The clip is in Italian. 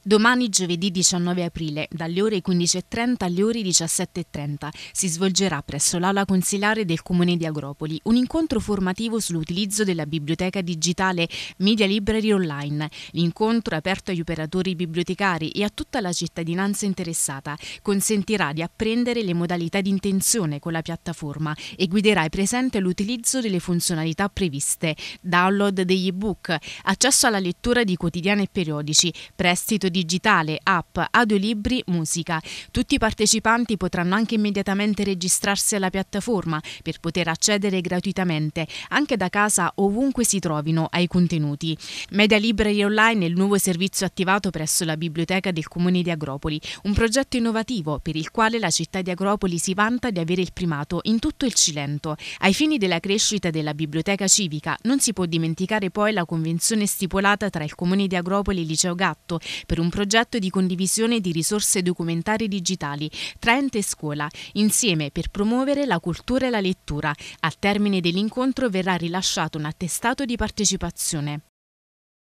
Domani giovedì 19 aprile, dalle ore 15.30 alle ore 17.30, si svolgerà presso l'ala Consiliare del Comune di Agropoli un incontro formativo sull'utilizzo della biblioteca digitale Media Library Online. L'incontro, aperto agli operatori bibliotecari e a tutta la cittadinanza interessata, consentirà di apprendere le modalità di intenzione con la piattaforma e guiderà i presenti all'utilizzo delle funzionalità previste, download degli ebook, accesso alla lettura di quotidiani e periodici, prestito formato digitale, app, audiolibri, musica. Tutti i partecipanti potranno anche immediatamente registrarsi alla piattaforma per poter accedere gratuitamente, anche da casa ovunque si trovino, ai contenuti. Media Library Online è il nuovo servizio attivato presso la biblioteca del Comune di Agropoli, un progetto innovativo per il quale la città di Agropoli si vanta di avere il primato in tutto il Cilento. Ai fini della crescita della biblioteca civica non si può dimenticare poi la convenzione stipulata tra il Comune di Agropoli e il Liceo Gatto per per un progetto di condivisione di risorse documentari digitali tra ente e scuola, insieme per promuovere la cultura e la lettura. Al termine dell'incontro verrà rilasciato un attestato di partecipazione.